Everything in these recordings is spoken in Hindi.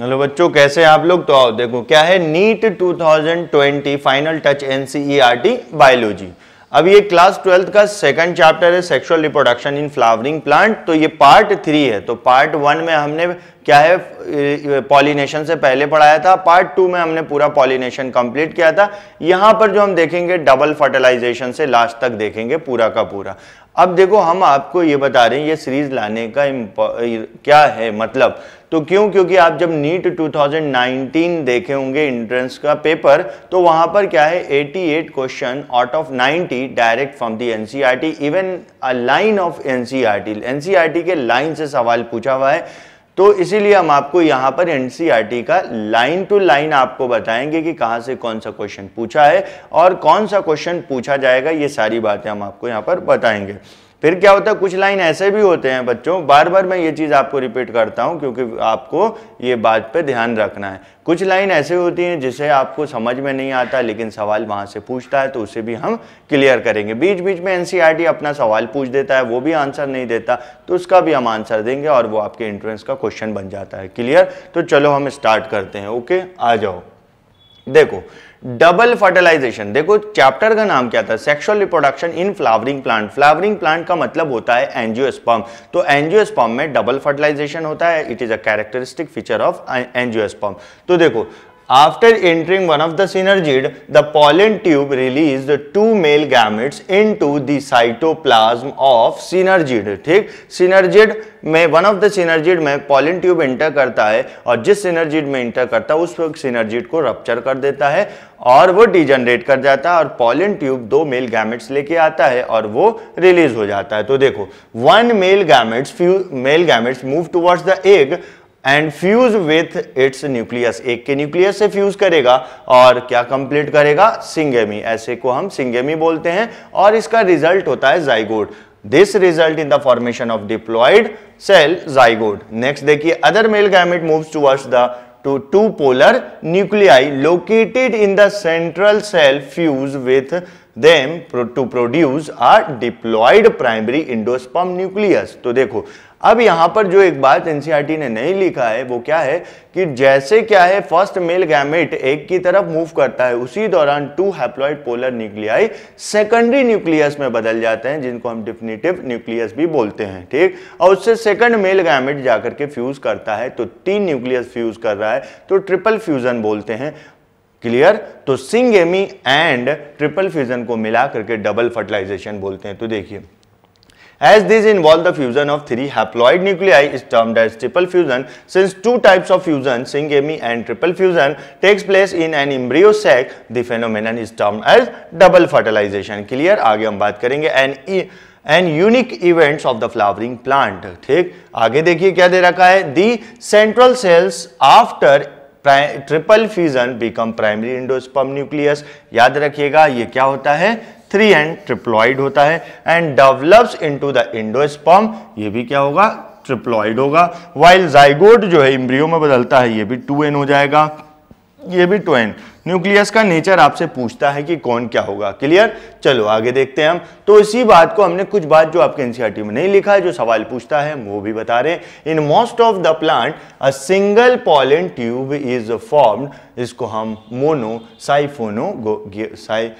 हेलो बच्चों कैसे आप लोग तो आओ देखो क्या है NEET 2020 final touch NCERT e biology अब ये क्लास ट्वेल्थ का सेकंड चैप्टर है sexual reproduction in flowering plant तो ये पार्ट थ्री है तो पार्ट वन में हमने क्या है पॉलिनेशन से पहले पढ़ाया था पार्ट टू में हमने पूरा पॉलिनेशन कंप्लीट किया था यहाँ पर जो हम देखेंगे डबल फर्टिलाइजेशन से लास्ट तक देखेंगे पूरा का पूरा अब देखो हम आपको ये बता रहे हैं ये सीरीज लाने का क्या है मतलब तो क्यों क्योंकि आप जब नीट 2019 देखे होंगे इंट्रेंस का पेपर तो वहां पर क्या है 88 question out of 90 direct from the NCERT even a line of NCERT NCERT के लाइन से सवाल पूछा हुआ है तो इसीलिए हम आपको यहाँ पर एनसीईआरटी e का लाइन टू लाइन आपको बताएंगे कि कहाँ से कौन सा क्वेश्चन पूछा है और कौन सा क्वेश्चन पूछा जाएगा ये सारी बातें हम आपको यहाँ पर बताएंगे फिर क्या होता है कुछ लाइन ऐसे भी होते हैं बच्चों बार बार मैं ये चीज़ आपको रिपीट करता हूँ क्योंकि आपको ये बात पे ध्यान रखना है कुछ लाइन ऐसे होती हैं जिसे आपको समझ में नहीं आता लेकिन सवाल वहाँ से पूछता है तो उसे भी हम क्लियर करेंगे बीच बीच में एन e अपना सवाल पूछ देता है वो भी आंसर नहीं देता तो उसका भी हम आंसर देंगे और वो आपके इंट्रेंस का क्वेश्चन बन जाता है क्लियर तो चलो हम स्टार्ट करते हैं ओके आ जाओ देखो डबल फर्टिलाइजेशन देखो चैप्टर का नाम क्या था sexual reproduction in flowering plant flowering plant का मतलब होता है एंजियोस्पर्म तो एंजियोस्पर्म में डबल फर्टिलाइजेशन होता है it is a characteristic feature of angiosperm तो देखो After entering one of the synergid, the pollen tube released two male gametes into the cytoplasm of synergid. ठीक synergid में वन ऑफ द सिनर्जिड में पॉलिन ट्यूब इंटर करता है और जिस सिनर्जिड में इंटर करता है उस सिनर्जिड को रप्चर कर देता है और वो डिजनरेट कर जाता है और पॉलिन ट्यूब दो मेल गैमेट्स लेके आता है और वो रिलीज हो जाता है तो देखो one male gametes few male gametes move towards the egg and fuse with its nucleus एक के न्यूक्लियस से फ्यूज करेगा और क्या कंप्लीट करेगा सिंगेमी ऐसे को हम सिंगेमी बोलते हैं और इसका रिजल्ट होता है zygote this result in the formation of diploid cell zygote next देखिए other male gamete move towards the two two polar nuclei located in the central cell fuse with them to produce a diploid primary endosperm nucleus तो देखो अब यहां पर जो एक बात एनसीईआरटी ने नहीं लिखा है वो क्या है कि जैसे क्या है फर्स्ट मेल गैमेट एक की तरफ मूव करता है उसी दौरान two haploid polar nuclei secondary nucleus में बदल जाते हैं जिनको हम डिफिनेटिव न्यूक्लियस भी बोलते हैं ठीक और उससे सेकंड मेल गैमेट जाकर के फ्यूज करता है तो तीन न्यूक्लियस फ्यूज कर रहा है तो ट्रिपल फ्यूजन बोलते हैं क्लियर तो सिंगेमी एंड ट्रिपल फ्यूजन को मिला करके डबल फर्टिलाइजेशन बोलते हैं तो देखिए As these involve the fusion of three haploid nuclei is termed as triple fusion since two types of fusion, syngamy and triple fusion takes place in an embryo sac, the phenomenon is termed as double fertilization. Clear? आगे हम बात करेंगे e and unique events of the flowering plant ठीक आगे देखिए क्या दे रखा है the central cells after triple fusion become primary endosperm nucleus याद रखिएगा ये क्या होता है थ्री एंड ट्रिप्लॉइड होता है and develops into the endosperm ये भी क्या होगा ट्रिप्लॉइड होगा वाइल जाइगोड जो है इम्ब्रियो में बदलता है ये भी टू एन हो जाएगा ये भी टू एन न्यूक्लियस का नेचर आपसे पूछता है कि कौन क्या होगा क्लियर चलो आगे देखते हैं हम तो इसी बात को हमने कुछ बात जो आपके एनसीआरटी में नहीं लिखा है जो सवाल पूछता है वो भी बता रहे हैं in most of the plant a single pollen tube is formed इसको हम मोनो साइफोनो साइ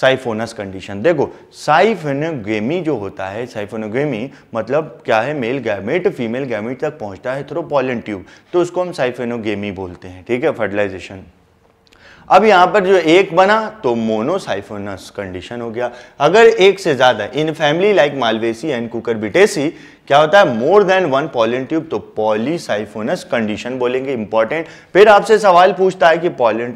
साइफोनस कंडीशन देखो साइफेनोगेमी जो होता है साइफोनोगेमी मतलब क्या है मेल गैमेट फीमेल गैमेट तक पहुंचता है थ्रो पॉलन ट्यूब तो उसको हम साइफेनोगेमी बोलते हैं ठीक है फर्टिलाइजेशन अब यहाँ पर जो एक बना तो मोनोसाइफोनस कंडीशन हो गया अगर एक से ज़्यादा in family like Malvaceae and Cucurbitaceae क्या होता है more than one pollen tube तो पॉलीसाइफोनस कंडीशन बोलेंगे इंपॉर्टेंट फिर आपसे सवाल पूछता है कि पॉलन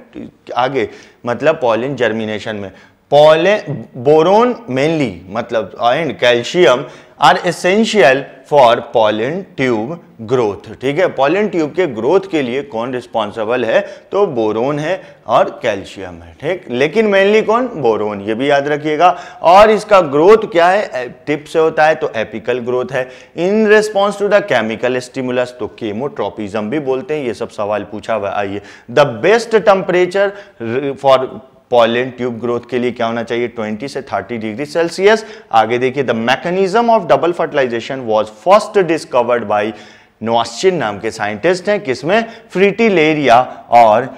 आगे मतलब पॉलिन जर्मिनेशन में मतलब, pollen बोरोन मेनली मतलब calcium are essential for pollen tube growth ठीक है पॉलिन ट्यूब के ग्रोथ के लिए कौन रिस्पॉन्सिबल है तो बोरोन है और कैल्शियम है ठीक लेकिन मेनली कौन बोरोन ये भी याद रखिएगा और इसका ग्रोथ क्या है टिप से होता है तो एपिकल ग्रोथ है in response to the chemical stimulus तो केमोट्रोपिज्म भी बोलते हैं ये सब सवाल पूछा हुआ आइए the best temperature for pollen tube growth के लिए क्या होना चाहिए 20 से 30 डिग्री सेल्सियस आगे देखिए the mechanism of double fertilization was first discovered by Nawaschin नाम के साइंटिस्ट हैं किसमें फ्रीटिलेरिया और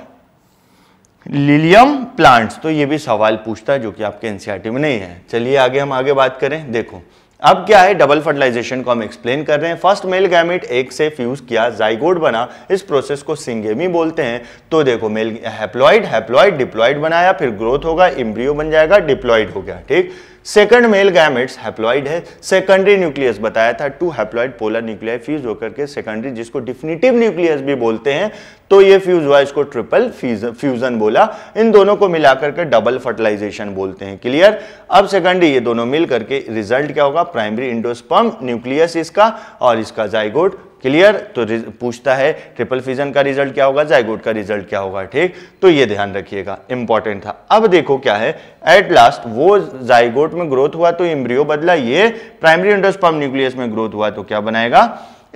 लिलियम प्लांट्स तो ये भी सवाल पूछता है जो कि आपके एनसीआरटी में नहीं है चलिए आगे हम आगे बात करें देखो अब क्या है डबल फर्टिलाइजेशन को हम एक्सप्लेन कर रहे हैं फर्स्ट मेल गैमिट एक से फ्यूज किया जाइगोड बना इस प्रोसेस को सिंगेमी बोलते हैं तो देखो मेल हैप्लॉइड हैप्लॉइड डिप्लॉइड बनाया फिर ग्रोथ होगा इम्ब्रियो बन जाएगा डिप्लॉइड हो गया ठीक सेकंड मेल गैमेट्स हैप्लॉइड है सेकेंडरी न्यूक्लियस बताया था two haploid polar nuclear fuse होकर के सेकेंडरी जिसको डिफिनिटिव न्यूक्लियस भी बोलते हैं तो ये फ्यूज हुआ इसको ट्रिपल फ्यूजन बोला इन दोनों को मिलाकर के डबल फर्टिलाइजेशन बोलते हैं क्लियर अब सेकेंडरी ये दोनों मिल करके रिजल्ट क्या होगा प्राइमरी इंडोस्पम न्यूक्लियस इसका और इसका जाइगोड क्लियर तो पूछता है ट्रिपल फिजन का रिजल्ट क्या होगा जायगोट का रिजल्ट क्या होगा ठीक तो ये ध्यान रखिएगा इंपॉर्टेंट था अब देखो क्या है एट लास्ट वो जायगोट में ग्रोथ हुआ तो इम्ब्रियो बदला ये प्राइमरी अंडोस्पर्म न्यूक्लियस में ग्रोथ हुआ तो क्या बनाएगा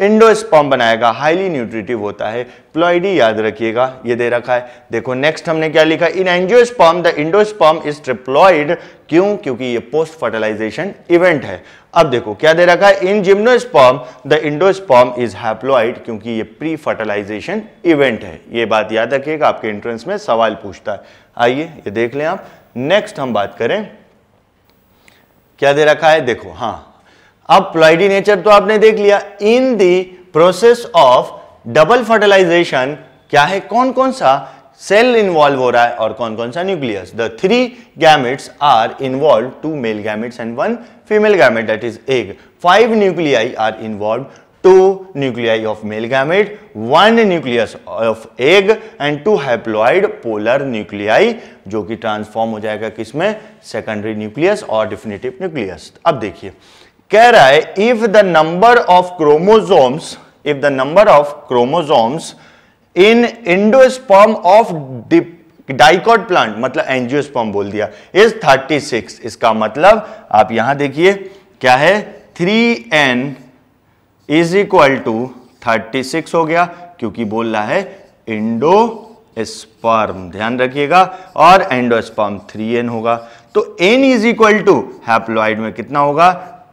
इंडोस्पॉम बनाएगा हाईली न्यूट्रिटिव होता है प्लॉइडी याद रखिएगा ये दे रखा है देखो नेक्स्ट हमने क्या लिखा in angiosperm the endosperm is triploid क्यों क्योंकि ये पोस्ट फर्टिलाइजेशन इवेंट है अब देखो क्या दे रखा है in gymnosperm the endosperm is haploid क्योंकि ये प्री फर्टिलाइजेशन इवेंट है ये बात याद रखिएगा आपके एंट्रेंस में सवाल पूछता है आइए ये देख लें आप नेक्स्ट हम बात करें क्या दे रखा है देखो हाँ अब प्लॉइडी नेचर तो आपने देख लिया in the process of double fertilization क्या है कौन कौन सा सेल इन्वॉल्व हो रहा है और कौन कौन सा nucleus the three gametes are involve two male gametes and one female gamete that is egg five nuclei are involve two nuclei of male gamete one nucleus of egg and two haploid polar nuclei जो कि ट्रांसफॉर्म हो जाएगा किसमें सेकेंडरी न्यूक्लियस और डिफिनेटिव न्यूक्लियस अब देखिए कह रहा है if the number of chromosomes if the number of chromosomes in endosperm of dicot plant मतलब एंजियोस्पर्म बोल दिया इज 36 इसका मतलब आप यहां देखिए क्या है 3n n is equal to thirty हो गया क्योंकि बोल रहा है इंडो स्पर्म ध्यान रखिएगा और एंडोस्पर्म 3n होगा तो n is equal to haploid में कितना होगा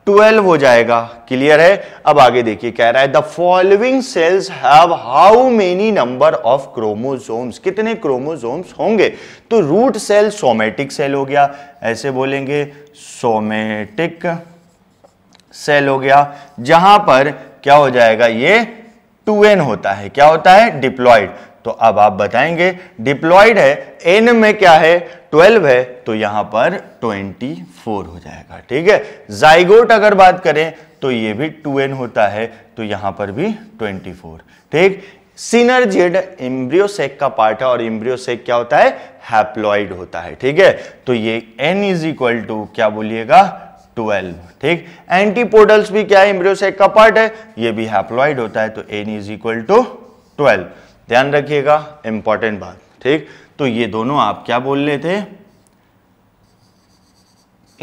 12 हो जाएगा क्लियर है अब आगे देखिए कह रहा है the following cells have how many number of chromosomes कितने क्रोमोसोम्स होंगे तो रूट सेल सोमेटिक सेल हो गया ऐसे बोलेंगे सोमेटिक सेल हो गया जहां पर क्या हो जाएगा ये 2n होता है क्या होता है डिप्लॉयड तो अब आप बताएंगे डिप्लॉयड है एन में क्या है 12 है तो यहां पर 24 हो जाएगा ठीक है जाइगोट अगर बात करें तो ये भी 2n होता है तो यहां पर भी 24 ठीक सिनर्जेड इम्ब्रियोसेक का पार्ट है और इम्ब्रियोसेक क्या होता है हैप्लॉइड होता है ठीक है तो ये n इज इक्वल टू क्या बोलिएगा 12 ठीक एंटीपोडल्स भी क्या है इम्ब्रियोसेक का पार्ट है ये भी हैप्लॉइड होता है तो n इज इक्वल टू 12 ध्यान रखिएगा इंपॉर्टेंट बात ठीक तो ये दोनों आप क्या बोल रहे थे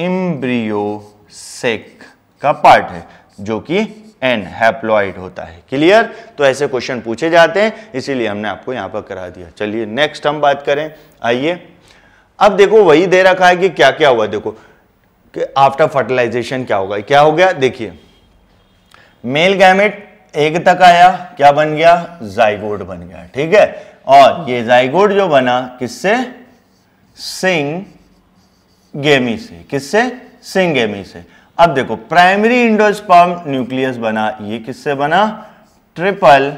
इम्ब्रियो सेक का पार्ट है जो कि एन हैप्लॉइड होता है क्लियर तो ऐसे क्वेश्चन पूछे जाते हैं इसीलिए हमने आपको यहां पर करा दिया चलिए नेक्स्ट हम बात करें आइए अब देखो वही दे रखा है कि क्या क्या हुआ देखो कि आफ्टर फर्टिलाइजेशन क्या होगा क्या हो गया देखिए मेल गैमेट एक तक आया क्या बन गया जाइगोड बन गया ठीक है और ये जाइगोड जो बना किससे सिंग गेमी से किससे सिंग गेमी से अब देखो प्राइमरी इंडोस्पर्म न्यूक्लियस बना ये किससे बना ट्रिपल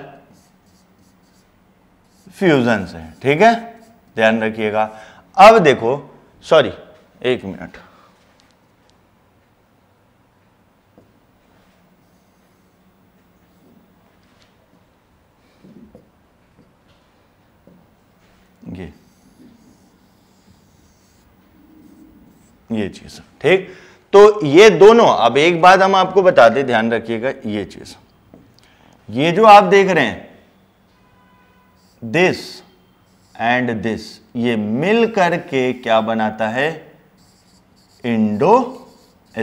फ्यूजन से ठीक है ध्यान रखिएगा अब देखो सॉरी एक मिनट ये चीज़ ठीक तो ये दोनों अब एक बात हम आपको बता दें ध्यान रखिएगा ये चीज़ ये जो आप देख रहे हैं दिस एंड दिस ये मिल करके क्या बनाता है इंडो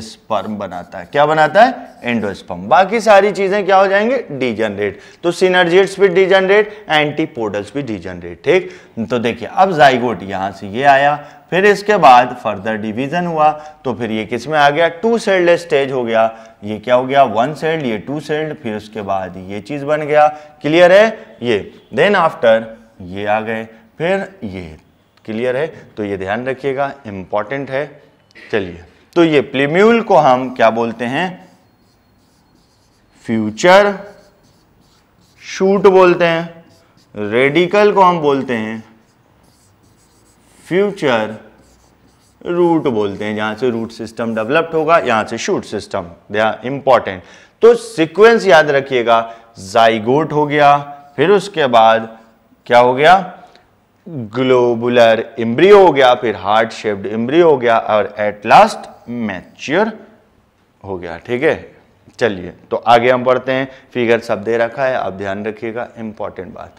स्पर्म बनाता है क्या बनाता है एंडोस्पर्म बाकी सारी चीजें क्या हो जाएंगे डीजनरेट तो सिनर्जेट्स भी डीजनरेट एंटीपोडल्स भी डीजनरेट ठीक तो देखिए अब जाइगोट यहां से ये आया फिर इसके बाद फर्दर डिवीजन हुआ तो फिर ये किस में आ गया टू सेल्ड स्टेज हो गया ये क्या हो गया वन सेल्ड ये टू सेल्ड फिर उसके बाद ये चीज बन गया क्लियर है ये देन आफ्टर ये आ गए फिर ये क्लियर है तो ये ध्यान रखिएगा इंपॉर्टेंट है चलिए तो ये प्लीम्यूल को हम क्या बोलते हैं फ्यूचर शूट बोलते हैं रेडिकल को हम बोलते हैं फ्यूचर रूट बोलते हैं जहां से रूट सिस्टम डेवलप्ड होगा यहां से shoot system they are important तो सीक्वेंस याद रखिएगा जाइगोट हो गया फिर उसके बाद क्या हो गया ग्लोबुलर इम्ब्रियो हो गया फिर हार्ट शेप्ड इम्ब्रियो हो गया और एट लास्ट मैच्योर हो गया ठीक है चलिए तो आगे हम पढ़ते हैं फिगर सब दे रखा है आप ध्यान रखिएगा इंपॉर्टेंट बात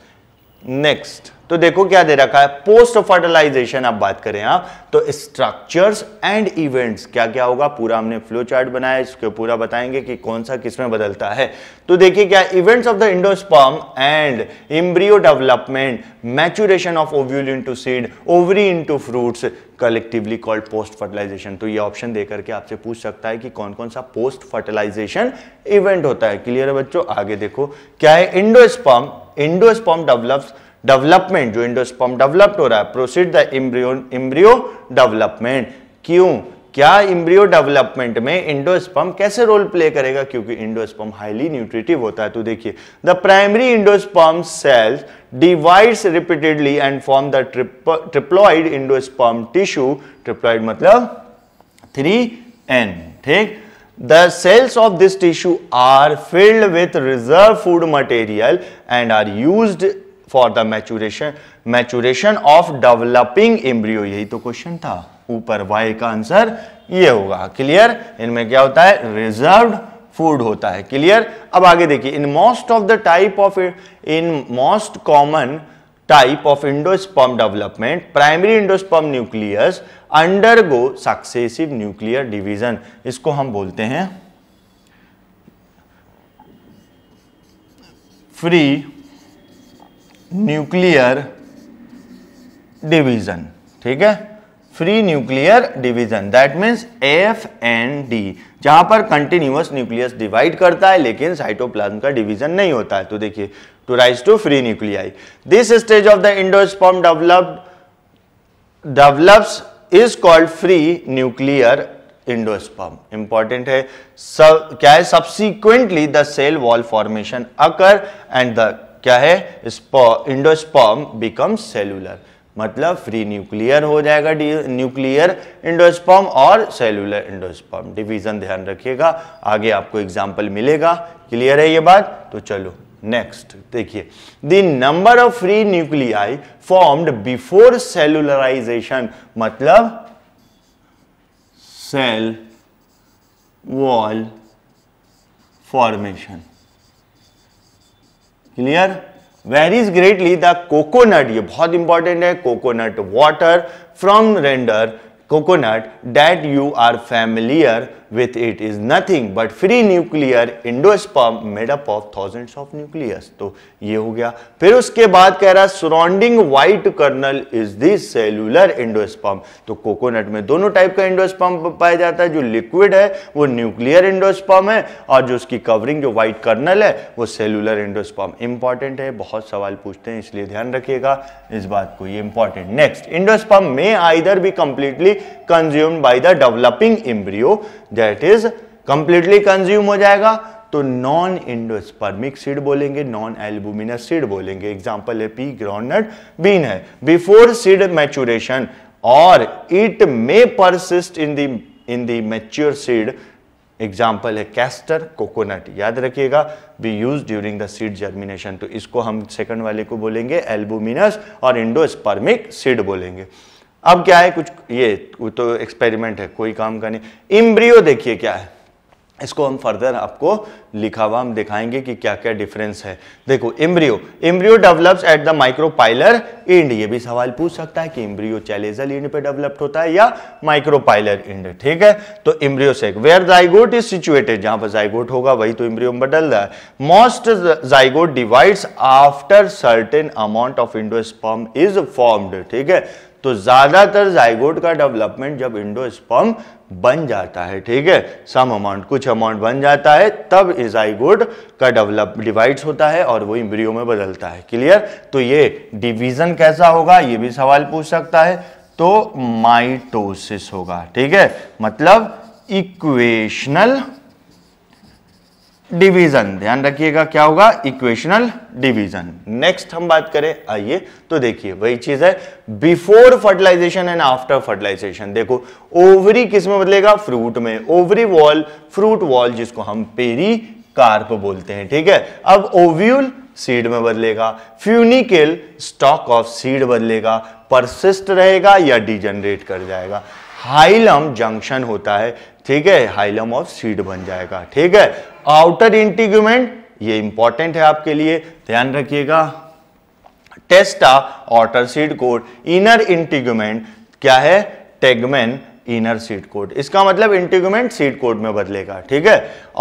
नेक्स्ट तो देखो क्या दे रखा है पोस्ट फर्टिलाइजेशन आप बात करें आप तो स्ट्रक्चर्स एंड इवेंट्स क्या क्या होगा पूरा हमने फ्लो चार्ट बनाया इसके पूरा बताएंगे कि कौन सा किसमें बदलता है तो देखिए क्या events of the endosperm and embryo development maturation of ovule into seed ovary into fruits collectively called post fertilization तो ये ऑप्शन देकर के आपसे पूछ सकता है कि कौन कौन सा पोस्ट फर्टिलाइजेशन इवेंट होता है क्लियर है बच्चों आगे देखो क्या है इंडोस्पर्म इंडोस्पर्म डेवलप्स डेवलपमेंट जो इंडोस्पर्म डेवलप्ड हो रहा है proceed the embryo embryo development क्यों क्या इम्ब्रियो डेवलपमेंट में इंडोस्पम कैसे रोल प्ले करेगा क्योंकि इंडोस्पम हाईली न्यूट्रिटिव होता है तो देखिए the primary endosperm cells divides repeatedly and form the triploid endosperm tissue triploid मतलब थ्री एन ठीक the cells of this tissue are filled with reserve food material and are use for the maturation maturation of developing embryo यही तो क्वेश्चन था ऊपर वाई का आंसर ये होगा क्लियर इनमें क्या होता है रिजर्व फूड होता है क्लियर अब आगे देखिए in most of the type of in most common of endosperm development primary endosperm nucleus undergo successive nuclear division इसको हम बोलते हैं फ्री न्यूक्लियर डिवीजन ठीक है free nuclear division that means F and D जहां पर कंटिन्यूस न्यूक्लियस डिवाइड करता है लेकिन साइटोप्लाज्म का डिवीजन नहीं होता है तो देखिए to rise to free nuclei this stage of the endosperm developed develops is called free nuclear endosperm important है सब क्या है subsequently the cell wall formation occur and the क्या है इंडोस्पर्म बिकम सेलुलर मतलब फ्री न्यूक्लियर हो जाएगा न्यूक्लियर इंडोस्पर्म और सेलुलर इंडोस्पर्म डिवीजन ध्यान रखिएगा आगे आपको एग्जाम्पल मिलेगा क्लियर है ये बात तो चलो नेक्स्ट देखिए the number of free nuclei formed before cellularisation मतलब cell wall formation clear varies greatly the coconut ये बहुत इंपॉर्टेंट है coconut water from tender coconut that you are familiar with it is nothing but free nuclear endosperm made up of thousands of of तो ये हो गया फिर उसके बाद कह रहा है surrounding white kernel is this cellular endosperm तो कोकोनट में दोनों टाइप का एंडोस्पर्म पाया जाता है जो लिक्विड है वो न्यूक्लियर एंडोस्पर्म है और जो उसकी कवरिंग जो व्हाइट कर्नल है वो सेलुलर एंडोस्पर्म इंपॉर्टेंट है बहुत सवाल पूछते हैं इसलिए ध्यान रखिएगा इस बात को ये इंपॉर्टेंट नेक्स्ट एंडोस्पर्म में आइधर भी completely consume by the developing embryo that is completely consume हो जाएगा तो नॉन इंडोस्पर्मिक सीड बोलेंगे नॉन एल्बुमिनस सीड बोलेंगे एग्जाम्पल है पी ग्राउंडनट बीन है बिफोर सीड मैचुरेशन और it may persist in the in the mature seed example है कैस्टर कोकोनट याद रखिएगा be use during the seed germination तो इसको हम सेकंड वाले को बोलेंगे एल्बुमिनस और इंडोस्पर्मिक सीड बोलेंगे अब क्या है कुछ ये तो एक्सपेरिमेंट है कोई काम का नहीं इम्ब्रियो देखिए क्या है इसको हम फर्दर आपको लिखा हुआ हम दिखाएंगे कि क्या क्या डिफरेंस है देखो embryo embryo develops at the micropylar end ये भी सवाल पूछ सकता है कि इम्ब्रियो चैलेजल इंड पे डेवलप्ड होता है या माइक्रोपाइलर इंड ठीक है तो embryo sac where zygote is situated जहां पर जाइगोट होगा वही तो इम्ब्रियो में बदल रहा है most zygote divides after certain amount of endosperm is formed ठीक है तो ज़्यादातर जाइगोट का डेवलपमेंट जब इंडोस्पर्म बन जाता है ठीक है सम अमाउंट कुछ अमाउंट बन जाता है तब इजाइगोड का डेवलप डिवाइड्स होता है और वो इम्ब्रियो में बदलता है क्लियर तो ये डिवीज़न कैसा होगा ये भी सवाल पूछ सकता है तो माइटोसिस होगा ठीक है मतलब इक्वेशनल डिवीजन ध्यान रखिएगा क्या होगा इक्वेशनल डिवीजन नेक्स्ट हम बात करें आइए तो देखिए वही चीज है before fertilisation and after fertilisation देखो ओवरी किस में बदलेगा फ्रूट में ओवरी वॉल फ्रूट वॉल जिसको हम पेरी कार्प बोलते हैं ठीक है अब ओव्यूल सीड में बदलेगा फ्यूनिकेल स्टॉक ऑफ सीड बदलेगा परसिस्ट रहेगा या डिजनरेट कर जाएगा हाइलम जंक्शन होता है ठीक है हाइलम ऑफ सीड बन जाएगा ठीक है आउटर इंटीग्यूमेंट ये इंपॉर्टेंट है आपके लिए ध्यान रखिएगा testa outer seed coat inner integument क्या है टेगमेन इनर सीड कोड इसका मतलब इंटीग्यूमेंट सीड कोड में बदलेगा ठीक है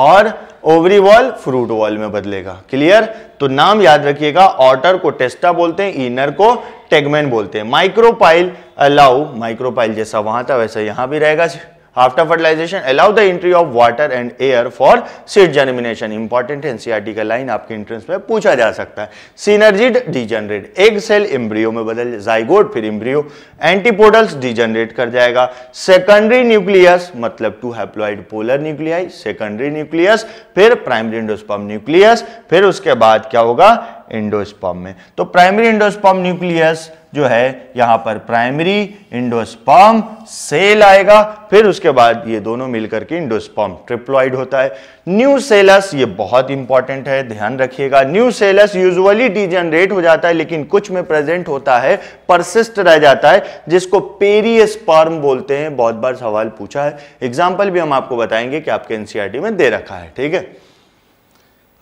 और ओवरी वॉल फ्रूट वॉल में बदलेगा क्लियर तो नाम याद रखिएगा ऑटर को टेस्टा बोलते हैं इनर को टेगमेन बोलते हैं माइक्रोपाइल अलाउ माइक्रोपाइल जैसा वहां था वैसा यहां भी रहेगा After fertilization, allow the entry of water and air for seed germination. Important NCERT का लाइन आपके इंट्रेंस में पूछा जा सकता है सीनर्जिड डिजनरेट एक सेल इम्ब्रियो में बदल जाइगोड फिर इम्ब्रियो एंटीपोडल्स डिजनरेट कर जाएगा सेकेंडरी न्यूक्लियस मतलब two haploid polar nuclei secondary nucleus फिर प्राइमरी इंडोस्पम न्यूक्लियस फिर उसके बाद क्या होगा इंडोस्पॉम में तो प्राइमरी इंडोस्पॉम न्यूक्लियस जो है यहां पर प्राइमरी इंडोस्पॉम सेल आएगा फिर उसके बाद ये दोनों मिलकर के इंडोस्पॉम ट्रिप्लॉइड होता है न्यू सेलस ये बहुत इंपॉर्टेंट है ध्यान रखिएगा न्यू सेलस यूजुअली डिजेनरेट हो जाता है लेकिन कुछ में प्रेजेंट होता है परसिस्ट रह जाता है जिसको पेरियस्पर्म बोलते हैं बहुत बार सवाल पूछा है एग्जाम्पल भी हम आपको बताएंगे कि आपके एनसीआरटी e में दे रखा है ठीक है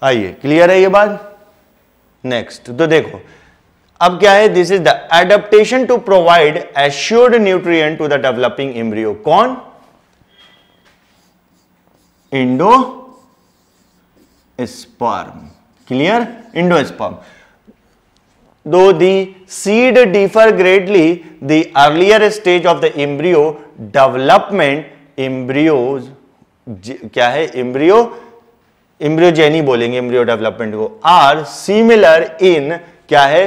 आइए क्लियर है ये बात नेक्स्ट तो देखो अब क्या है this is the adaptation to provide assured nutrient to the developing embryo कौन endosperm clear endosperm though the seed differ greatly the earlier stage of the embryo development embryo क्या है इम्ब्रियो इम्ब्रियोजेनी बोलेंगे इम्ब्रियो डेवलपमेंट को आर सिमिलर इन क्या है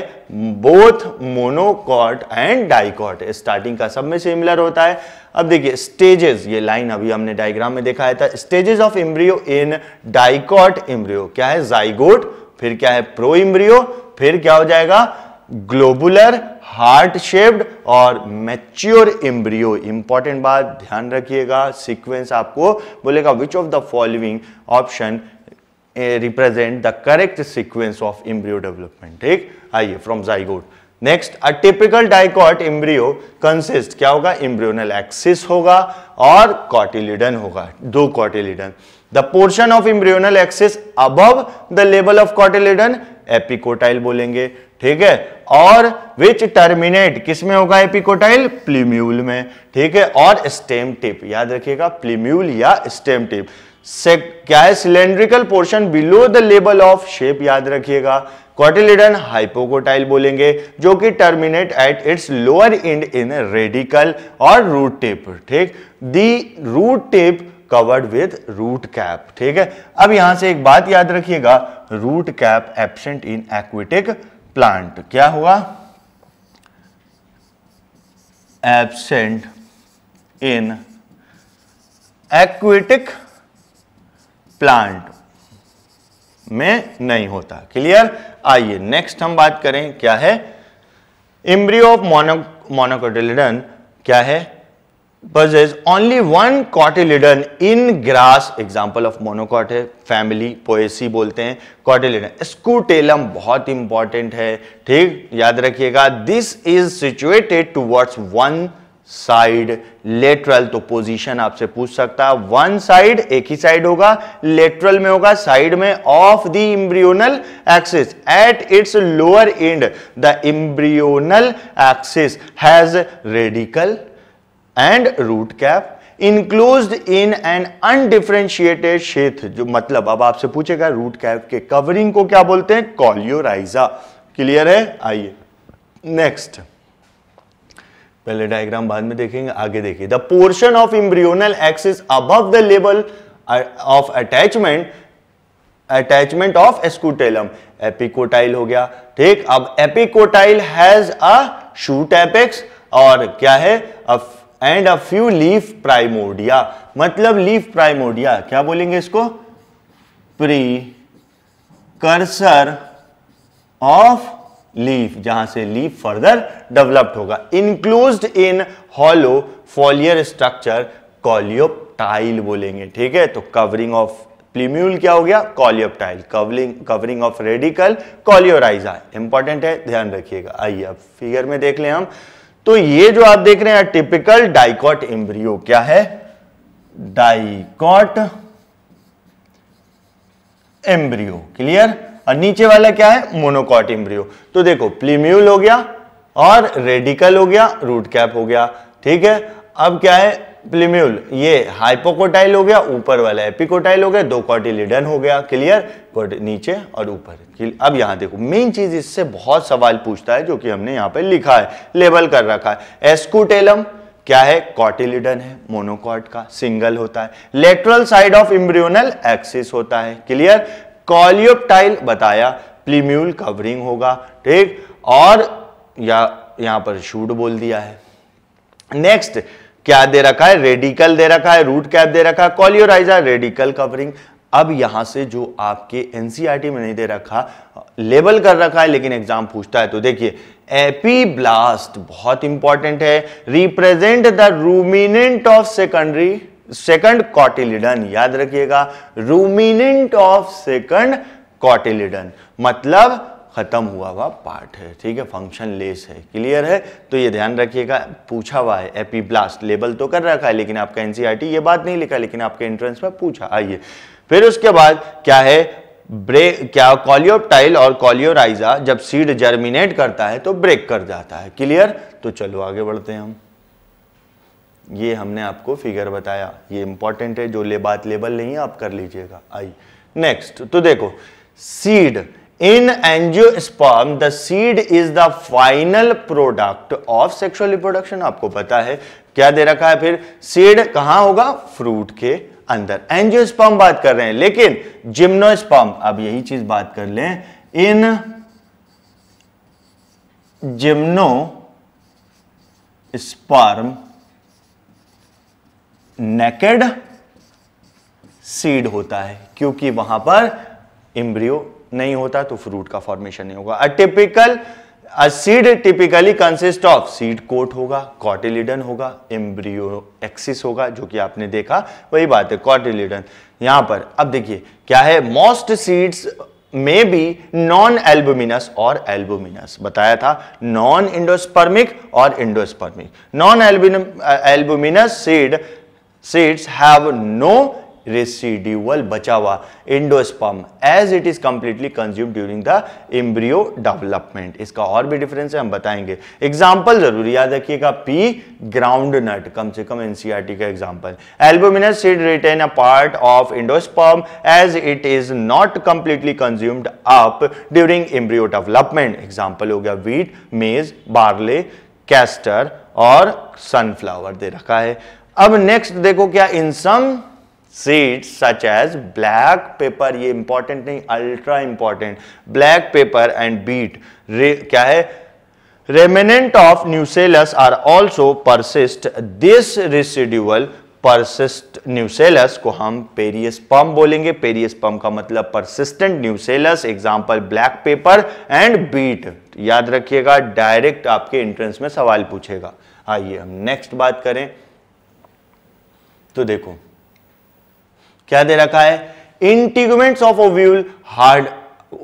both monocot and dicot starting का सब में सिमिलर होता है अब देखिए स्टेजेस ये लाइन अभी हमने डायग्राम में देखा था तो stages of embryo in dicot embryo क्या है जाइगोट फिर क्या है प्रो इम्ब्रियो फिर क्या हो जाएगा ग्लोबुलर हार्ट शेप्ड और मैच्योर इम्ब्रियो इंपॉर्टेंट बात ध्यान रखिएगा सीक्वेंस आपको बोलेगा which of the following option represent the correct sequence of embryo development ठीक आइए from zygote next a typical dicot embryo consist क्या होगा एम्ब्रियोनल एक्सिस होगा और कॉटिलिडन होगा दो cotyledon the portion of embryonal axis above the level of cotyledon epicotyl बोलेंगे ठीक है और विच टर्मिनेट किस में होगा एपिकोटाइल प्लीम्यूल में ठीक है और स्टेम टिप याद रखिएगा प्लीम्यूल या स्टेम टिप से क्या है cylindrical portion below the level of shape याद रखिएगा कॉटिलिडन हाइपोकोटाइल बोलेंगे जो कि terminate at its lower end in radicle और रूट टिप ठीक the root tip covered with root cap ठीक है अब यहां से एक बात याद रखिएगा root cap absent in aquatic plant क्या हुआ एबसेंट इन एक्विटिक प्लांट में नहीं होता क्लियर आइए नेक्स्ट हम बात करें क्या है इम्ब्रियो ऑफ मोनो मोनोकोटिलिडन क्या है बज is only one cotyledon in grass example of monocot है फैमिली पोएसी बोलते हैं कॉटिलिडन स्कूटेलम बहुत इंपॉर्टेंट है ठीक याद रखिएगा this is situated towards one side lateral तो पोजीशन आपसे पूछ सकता है वन साइड एक ही साइड होगा लेटरल में होगा साइड में of the embryonal axis at its lower end the embryonal axis has radicle and root cap enclose in an undifferentiated क्षेत्र जो मतलब अब आपसे पूछेगा रूट कैप के कवरिंग को क्या बोलते हैं कॉलियोराइजा क्लियर है आइए नेक्स्ट पहले डायग्राम बाद में देखेंगे आगे देखिए the portion of embryonal axis above the level of attachment attachment of scutellum epicotyl हो गया ठीक अब epicotyl has a shoot apex और क्या है and a few leaf primordia मतलब लीफ प्राइमोडिया क्या बोलेंगे इसको प्री कर्सर ऑफ लीफ जहां से लीफ फर्दर डेवलप्ड होगा enclose in hollow foliar structure coleoptile बोलेंगे ठीक है तो कवरिंग ऑफ प्लीम्यूल क्या हो गया coleoptile covering covering of radicle coleorhiza important है ध्यान रखिएगा आइए अब फिगर में देख लें हम तो ये जो आप देख रहे हैं टिपिकल डाइकॉट एम्ब्रियो क्या है डाइकॉट एम्ब्रियो क्लियर और नीचे वाला क्या है मोनोकॉट इम्ब्रियो तो देखो प्लीम्यूल हो गया और रेडिकल हो गया रूट कैप हो गया ठीक है अब क्या है प्लीम्यूल ये हाइपोकोटाइल हो गया ऊपर वाला एपिकोटाइल हो गया दो कॉटिलिडन हो गया क्लियर नीचे और ऊपर अब यहां देखो मेन चीज इससे बहुत सवाल पूछता है जो कि हमने यहां पर लिखा है लेबल कर रखा है एस्कुटेलम क्या है कॉटिलिडन है मोनोकॉट का सिंगल होता है lateral side of embryonal axis होता है क्लियर कॉलियोप्टाइल बताया प्लीम्यूल कवरिंग होगा ठीक और या यहां पर शूट बोल दिया है नेक्स्ट क्या दे रखा है रेडिकल दे रखा है रूट कैप दे रखा है कॉलियोराइजा रेडिकल कवरिंग अब यहां से जो आपके एनसीईआरटी e में नहीं दे रखा लेबल कर रखा है लेकिन एग्जाम पूछता है तो देखिए एपी ब्लास्ट बहुत इंपॉर्टेंट है represent the rudiment of secondary second cotyledon याद रखिएगा रूमिनेंट ऑफ सेकंड कॉटिलिडन मतलब खत्म हुआ हुआ पार्ट है ठीक है फंक्शन लेस है क्लियर है तो ये ध्यान रखिएगा पूछा हुआ है एपीब्लास्ट लेबल तो कर रखा है लेकिन आपका एनसीईआरटी e ये बात नहीं लिखा लेकिन आपके एंट्रेंस में पूछा आइए फिर उसके बाद क्या है ब्रेक क्या कॉलियोटाइल और कॉलियोराइजा जब सीड जर्मिनेट करता है तो ब्रेक कर जाता है क्लियर तो चलो आगे बढ़ते हैं हम ये हमने आपको फिगर बताया ये इंपॉर्टेंट है जो ले बात लेबल नहीं है आप कर लीजिएगा आई नेक्स्ट तो देखो seed in angiosperm the seed is the final product of sexual reproduction आपको पता है क्या दे रखा है फिर सीड कहां होगा फ्रूट के अंदर एंजियोस्पर्म बात कर रहे हैं लेकिन जिम्नोस्पर्म अब यही चीज बात कर ले in gymnosperm naked seed होता है क्योंकि वहां पर इम्ब्रियो नहीं होता तो फ्रूट का फॉर्मेशन नहीं होगा a typical seed typically consist of seed coat होगा कॉटिलिडन होगा इम्ब्रियो एक्सिस होगा जो कि आपने देखा वही बात है कॉटिलिडन यहां पर अब देखिए क्या है मोस्ट सीड्स में बी नॉन एल्बुमिनस और एल्बुमिनस बताया था नॉन इंडोस्पर्मिक और इंडोस्पर्मिक नॉन एल्बिन albuminous seed have no residual बचा हुआ endosperm as it is completely consume during the embryo development इसका और भी डिफरेंस है हम बताएंगे एग्जाम्पल जरूर याद रखिएगा पी ग्राउंड नट कम से कम एनसीआरटी e का example albuminous seed retain a part of endosperm as it is not completely consumed up during embryo development example हो गया वीट मेज बार्ले कैस्टर और सनफ्लावर दे रखा है अब नेक्स्ट देखो क्या in some seeds such as black pepper ये इंपॉर्टेंट नहीं ultra important black pepper and beet क्या है remnant of nucellus are also persist this residual persist nucellus को हम पेरियस पम बोलेंगे पेरियस पम का मतलब persistent nucellus example black pepper and beet याद रखिएगा डायरेक्ट आपके एंट्रेंस में सवाल पूछेगा आइए हम नेक्स्ट बात करें तो देखो क्या दे रखा है integuments of ovule hard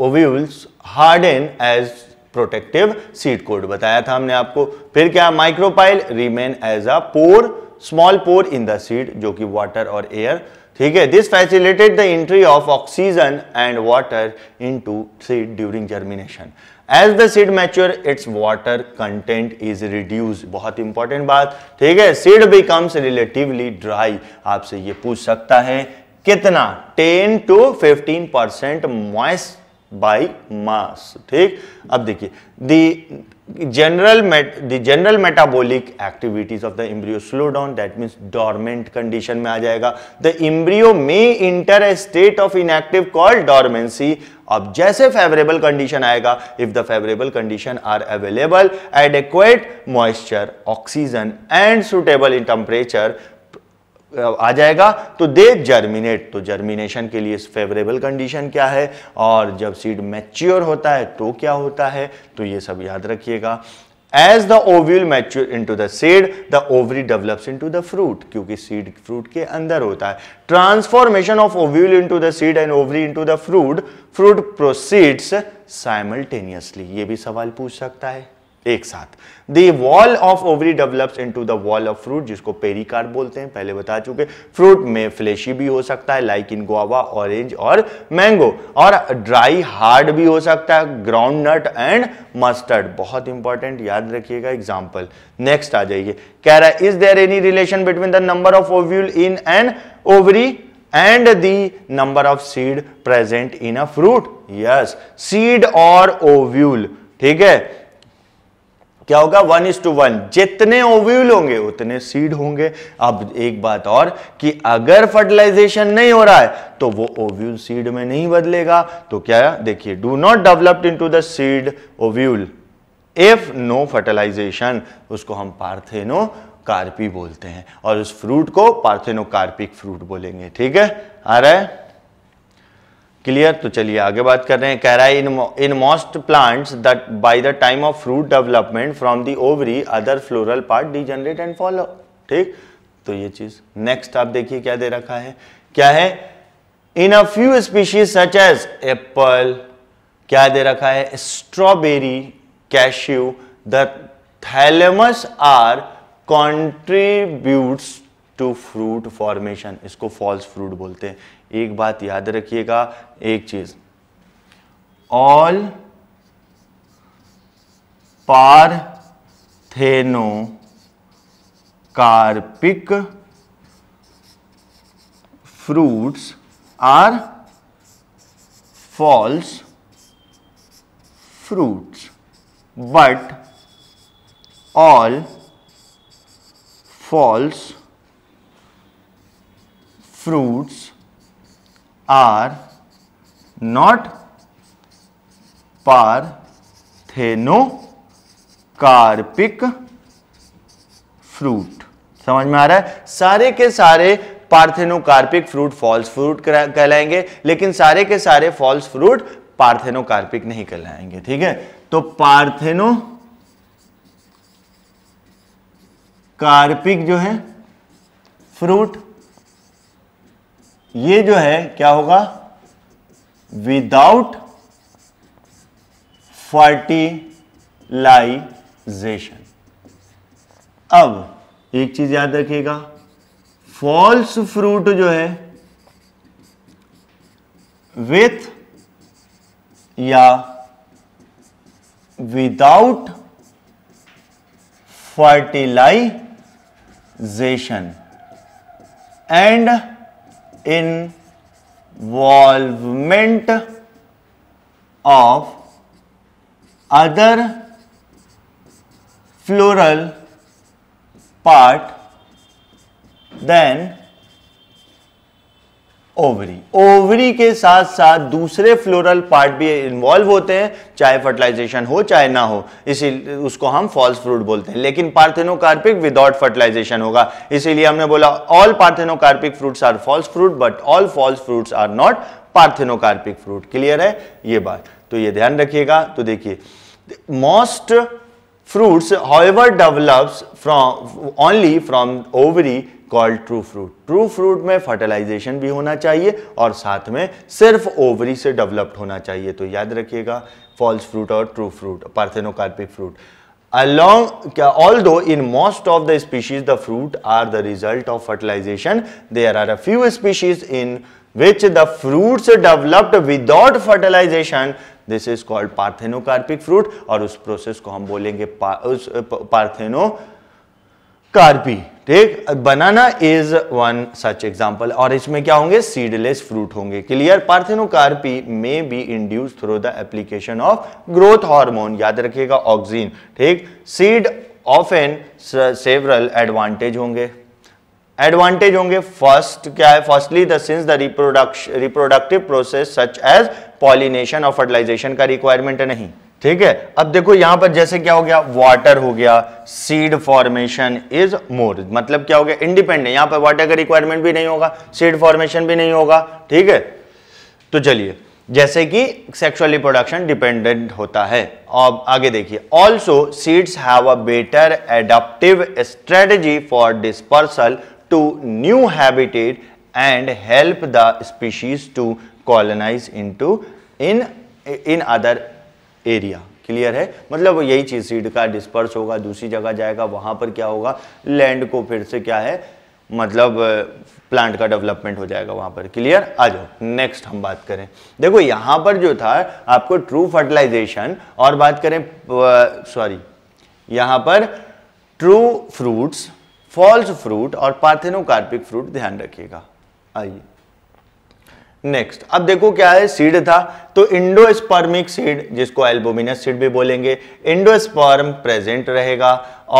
ovules an as protective seed coat बताया था हमने आपको फिर क्या micropyle remain as a pore small pore in the seed जो कि वाटर और एयर ठीक है this facilitate the entry of oxygen and water into seed during germination as the seed mature its water content is reduce बहुत इंपॉर्टेंट बात ठीक है सीड बिकम्स रिलेटिवली ड्राई आपसे ये पूछ सकता है कितना 10 to 15 percent moisture by mass ठीक अब देखिए the general the general metabolic activities of the embryo slow down that means dormant condition में आ जाएगा the embryo may enter a state of inactive called dormancy अब जैसे फेवरेबल कंडीशन आएगा if the favourable condition are available adequate moisture oxygen and suitable in temperature आ जाएगा तो दे जर्मिनेट तो जर्मिनेशन के लिए फेवरेबल कंडीशन क्या है और जब सीड मैच्योर होता है तो क्या होता है तो ये सब याद रखिएगा as the ovule mature into the seed the ovary develops to the fruit क्योंकि सीड फ्रूट के अंदर होता है transformation of ovule to the seed and ovary to the fruit fruit proceeds simultaneously ये भी सवाल पूछ सकता है एक साथ the wall of ovary develops into the wall of fruit जिसको पेरिकार्ड बोलते हैं पहले बता चुके फ्रूट में फ्लेशी भी हो सकता है लाइक इन गुआवा ऑरेंज और मैंगो और ड्राई हार्ड भी हो सकता है ग्राउंड नट एंड मस्टर्ड बहुत इंपॉर्टेंट याद रखिएगा एग्जाम्पल नेक्स्ट आ जाइए कह रहा है is there any relation between the number of ovule in and ovary and the number of seed present in a fruit yes seed और ओव्यूल ठीक है क्या होगा वन इज टू वन जितने ओव्यूल होंगे उतने सीड होंगे अब एक बात और कि अगर फर्टिलाइजेशन नहीं हो रहा है तो वो ओव्यूल सीड में नहीं बदलेगा तो क्या देखिए do not developed into the seed ovule if no fertilisation उसको हम पार्थेनो कार्पी बोलते हैं और उस फ्रूट को पार्थेनो कार्पिक फ्रूट बोलेंगे ठीक है आ रहा है क्लियर तो चलिए आगे बात कर रहे हैं कह रहा है in in most plants that by the time of fruit development from the ovary other floral part degenerate and fall off ठीक तो ये चीज नेक्स्ट आप देखिए क्या दे रखा है क्या है in a few species such as apple क्या दे रखा है strawberry cashew the thalamus are contributes to fruit formation इसको फॉल्स फ्रूट बोलते हैं एक बात याद रखिएगा एक चीज all parthenocarpic fruits are false fruits but all false fruits are not not carpic fruit समझ में आ रहा है सारे के सारे पार्थेनोकार्पिक फ्रूट फॉल्स फ्रूट कहलाएंगे लेकिन सारे के सारे फॉल्स फ्रूट पार्थेनोकार्पिक नहीं कहलाएंगे ठीक है तो पार्थेनो कार्पिक जो है फ्रूट ये जो है क्या होगा विदाउट फर्टिलाइजेशन अब एक चीज याद रखिएगा फॉल्स फ्रूट जो है विथ या without fertilization and involvement of other floral part Then. Ovary ovary के साथ साथ दूसरे फ्लोरल पार्ट भी इन्वॉल्व होते हैं चाहे फर्टिलाइजेशन हो चाहे ना हो इसी उसको हम फॉल्स फ्रूट बोलते हैं लेकिन पार्थेनोकार्पिक विदाउट फर्टिलाइजेशन होगा इसीलिए हमने बोला all parthenocarpic fruits are false fruit but all false fruits are not parthenocarpic fruit clear है ये बात तो ये ध्यान रखिएगा तो देखिए most fruits however develops from only from ovary called true fruit true fruit में फर्टिलाइजेशन भी होना चाहिए और साथ में सिर्फ ओवरी से डेवलप्ड होना चाहिए तो याद रखिएगा फॉल्स फ्रूट और true fruit parthenocarpic fruit along all though in most of the species the fruit are the result of fertilization there are a few species in which the fruit developed without fertilization this is called parthenocarpic fruit और उस प्रोसेस को हम बोलेंगे पार्थेनो कार्पी ठीक banana is one such example और इसमें क्या होंगे सीडलेस फ्रूट होंगे clear parthenocarpy may be induce through the application of growth hormone याद रखिएगा ऑक्सीन ठीक seed of an several advantage होंगे एडवांटेज होंगे फर्स्ट क्या है firstly the since the reproductive process such as pollination और फर्टिलाइजेशन का रिक्वायरमेंट नहीं ठीक है अब देखो यहां पर जैसे क्या हो गया वाटर हो गया सीड फॉर्मेशन इज मोर मतलब क्या हो गया इंडिपेंडेंट यहां पर वाटर का रिक्वायरमेंट भी नहीं होगा सीड फॉर्मेशन भी नहीं होगा ठीक है तो चलिए जैसे कि सेक्सुअल रिप्रोडक्शन डिपेंडेंट होता है अब आगे देखिए also seeds have a better adaptive strategy for dispersal to new habitat and help the species to colonize to in in other area clear है मतलब यही चीज़ सीड का डिस्पर्स होगा दूसरी जगह जाएगा वहां पर क्या होगा लैंड को फिर से क्या है मतलब प्लांट uh, का डेवलपमेंट हो जाएगा वहां पर क्लियर आ जाओ नेक्स्ट हम बात करें देखो यहां पर जो था आपको ट्रू फर्टिलाइजेशन और बात करें सॉरी uh, यहां पर ट्रू फ्रूट्स फॉल्स फ्रूट और पार्थेनोकार्पिक फ्रूट ध्यान रखिएगा आइए नेक्स्ट अब देखो क्या है सीड था तो इंडोस्पर्मिक सीड जिसको एल्बोमिनस सीड भी बोलेंगे इंडोस्पर्म प्रेजेंट रहेगा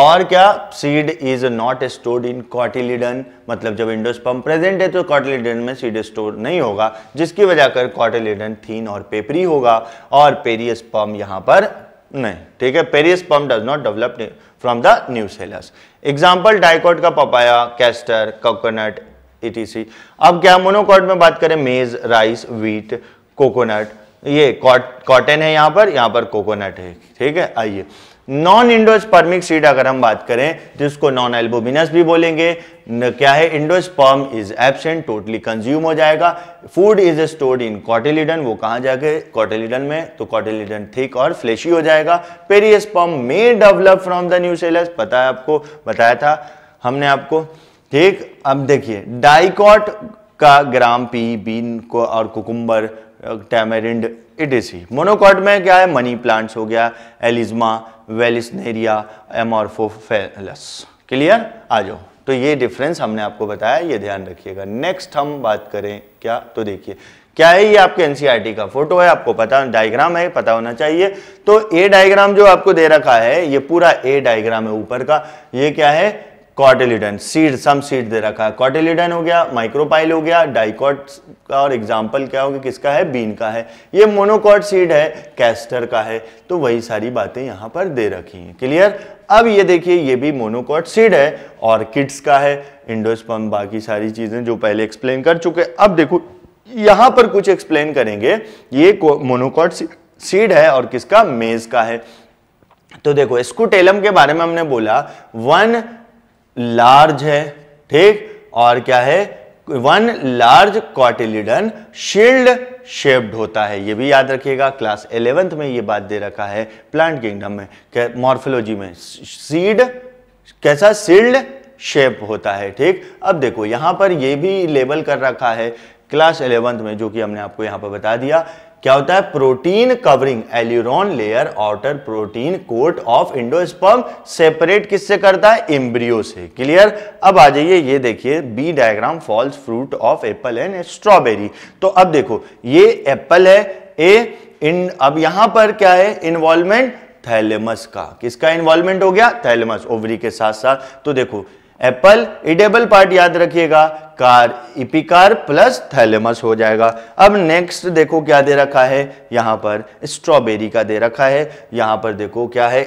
और क्या seed is not stored in cotyledon मतलब जब इंडोस्पर्म प्रेजेंट है तो कॉटिलिडन में सीड स्टोर नहीं होगा जिसकी वजह कर कॉटिलिडन थीन और पेपरी होगा और पेरियस्पर्म यहां पर नहीं ठीक है perisperm does not develop from the nucellus example dicot का papaya castor coconut etc e अब क्या मोनोकॉट में बात करें मेज राइस व्हीट कोकोनट ये कॉटन कौट, है यहां पर यहां पर कोकोनट है ठीक है आइए नॉन इंडोज इंडोस्पर्मिक सीड अगर हम बात करें जिसको नॉन एल्बोमिनस भी बोलेंगे न क्या है endosperm is absent totally consume हो जाएगा food is stored in cotyledon वो कहां जाके कॉटेलिडन में तो कॉटेलिडन थिक और फ्लेशी हो जाएगा perisperm may develop from the nucellus पता है आपको बताया था हमने आपको ठीक अब देखिए डाइकॉट का ग्राम पी बीन को और कुकुम्बर टैमरिंड इटीसी मोनोकॉट में क्या है मनी प्लांट्स हो गया एलिज्मा वेलिसनेरिया एमोरफोफेलस क्लियर आ जाओ तो ये डिफरेंस हमने आपको बताया ये ध्यान रखिएगा नेक्स्ट हम बात करें क्या तो देखिए क्या है ये आपके एनसीईआरटी e का फोटो है आपको पता डायग्राम है पता होना चाहिए तो ए डायग्राम जो आपको दे रखा है ये पूरा ए डायग्राम है ऊपर का ये क्या है कॉटिलिडन सीड सम सीड दे रखा है कॉटिलिडन हो गया माइक्रोपाइल हो गया डाइकॉट का और एग्जाम्पल क्या होगा किसका है बीन का है ये मोनोकॉट सीड है कैस्टर का है तो वही सारी बातें यहां पर दे रखी हैं क्लियर अब ये देखिए ये भी मोनोकॉट सीड है और किड्स का है इंडोस्पम बाकी सारी चीज़ें जो पहले एक्सप्लेन कर चुके अब देखो यहां पर कुछ एक्सप्लेन करेंगे ये मोनोकॉट सीड है और किसका मेज का है तो देखो स्कूटेलम के बारे में हमने बोला वन लार्ज है ठीक और क्या है one large cotyledon shield shaped होता है ये भी याद रखिएगा क्लास एलेवेंथ में ये बात दे रखा है प्लांट किंगडम में मॉर्फोलॉजी में सीड कैसा सील्ड शेप होता है ठीक अब देखो यहां पर ये भी लेबल कर रखा है क्लास एलेवेंथ में जो कि हमने आपको यहां पर बता दिया क्या होता है protein covering aleurone layer outer protein coat of endosperm separate किससे करता है एम्ब्रियो से क्लियर अब आ जाइए ये देखिए B diagram false fruit of apple and strawberry तो अब देखो ये एप्पल है ए इन अब यहां पर क्या है इन्वॉल्वमेंट थैलेमस का किसका इन्वॉल्वमेंट हो गया थैलेमस ओवरी के साथ साथ तो देखो एप्पल इडेबल पार्ट याद रखिएगा कार इपिकार प्लस थैलेमस हो जाएगा अब नेक्स्ट देखो क्या दे रखा है यहां पर स्ट्रॉबेरी का दे रखा है यहां पर देखो क्या है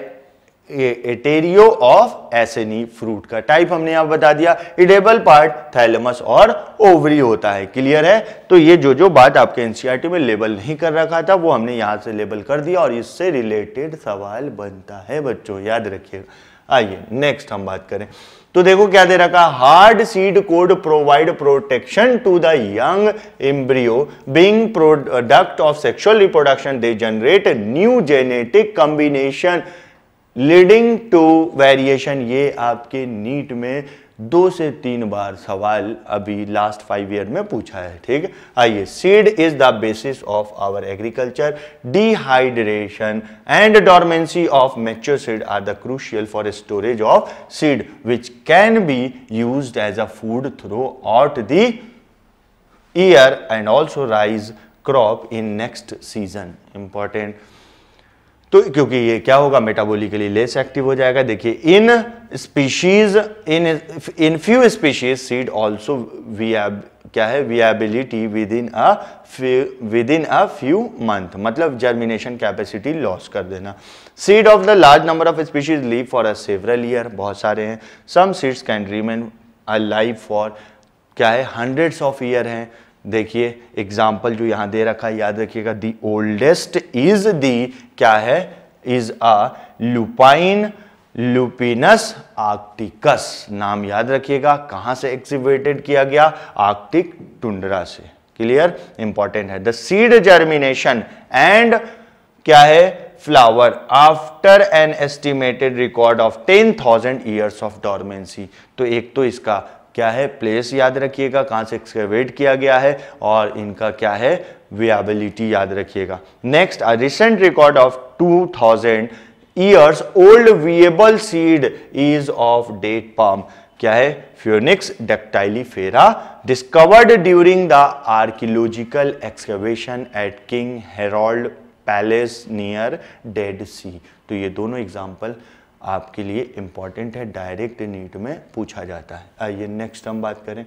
एटेरियो ऑफ एसेनी फ्रूट का टाइप हमने यहां बता दिया इडेबल पार्ट थैलेमस और ओवरी होता है क्लियर है तो ये जो जो बात आपके एनसीईआरटी e में लेबल नहीं कर रखा था वो हमने यहां से लेबल कर दिया और इससे रिलेटेड सवाल बनता है बच्चों याद रखिएगा आइए नेक्स्ट हम बात करें तो देखो क्या दे रखा hard seed coat provide protection to the young embryo being product of sexual reproduction they generate new genetic combination leading to variation ये आपके नीट में दो से तीन बार सवाल अभी लास्ट फाइव ईयर में पूछा है ठीक आइए seed is the basis of our agriculture dehydration and dormancy of mature seed are the crucial for storage of seed which can be use as a food throughout the year and also raise crop in next season important तो क्योंकि ये क्या होगा मेटाबोलिकली लेस एक्टिव हो जाएगा देखिए in species in in few species seed also वी क्या है viability within a within a few month मतलब जर्मिनेशन कैपेसिटी लॉस कर देना seed of the large number of species live for a several year बहुत सारे हैं some seeds can remain alive for क्या है हंड्रेड्स ऑफ ईयर हैं देखिए एग्जाम्पल जो यहां दे रखा है याद रखिएगा दी ओल्डेस्ट इज दी क्या है इज अ लुपाइन लुपिनस आर्कटिकस नाम याद रखिएगा कहां से एक्सिवेटेड किया गया आर्कटिक टुंडरा से क्लियर इंपॉर्टेंट है द सीड जर्मिनेशन एंड क्या है flower after an estimated record of ten thousand years of dormancy तो एक तो इसका क्या है प्लेस याद रखिएगा कहाँ से एक्सकेवेट किया गया है और इनका क्या है वेबिलिटी याद रखिएगा next recent record of 2000 years old viable seed is of date palm क्या है फ्योनिक्स फेरा discovered during the archaeological excavation at King Herod palace near Dead Sea तो ये दोनों एग्जाम्पल आपके लिए इंपॉर्टेंट है डायरेक्ट नीट में पूछा जाता है आइए नेक्स्ट हम बात करें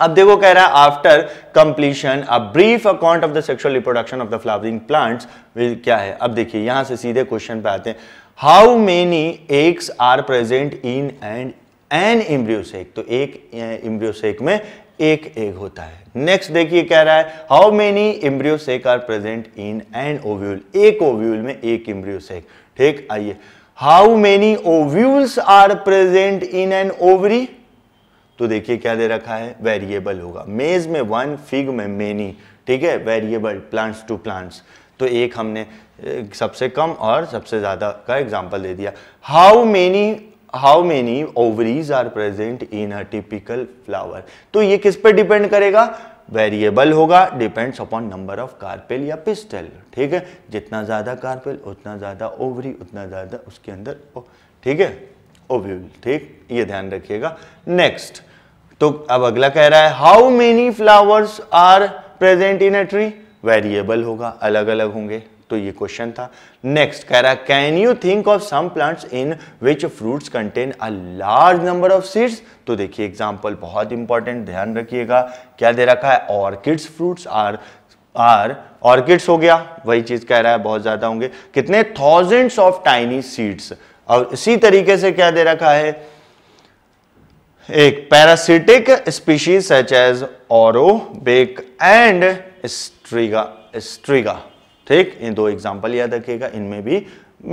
अब देखो कह रहा है after completion a brief account of the sexual reproduction of the flowering plants क्या है अब देखिए यहां से सीधे क्वेश्चन पे आते हैं how many eggs are present in and an embryo sac तो एक इम्ब्रियोसेक में एक एग होता है नेक्स्ट देखिए कह रहा है how many embryo sac are present in an ovule एक ओव्यूल में एक इम्ब्रियोसेक ठीक आइए how many ovules are present in an ovary तो देखिए क्या दे रखा है वेरिएबल होगा मेज में वन फिग में मेनी ठीक है वेरिएबल प्लांट्स टू प्लांट्स तो एक हमने सबसे कम और सबसे ज़्यादा का एग्जाम्पल दे दिया how many how many ovaries are present in a typical flower तो ये किस पे डिपेंड करेगा वेरिएबल होगा depends upon number of carpel या पिस्टल ठीक है जितना ज़्यादा कार्पेल उतना ज़्यादा ओवरी उतना ज़्यादा उसके अंदर ठीक है ओव्यूल ठीक ये ध्यान रखिएगा नेक्स्ट तो अब अगला कह रहा है how many flowers are present in a tree variable होगा अलग अलग होंगे तो ये क्वेश्चन था नेक्स्ट कह रहा can you think of some plants in which fruits contain a large number of seeds तो देखिए एग्जाम्पल बहुत इंपॉर्टेंट ध्यान रखिएगा क्या दे रखा है orchids fruits are are orchids हो गया वही चीज कह रहा है बहुत ज्यादा होंगे कितने थाउजेंड्स ऑफ टाइनी सीड्स और इसी तरीके से क्या दे रखा है एक parasitic species such as orobanche and striga striga ठीक इन दो एग्जाम्पल याद रखिएगा इनमें भी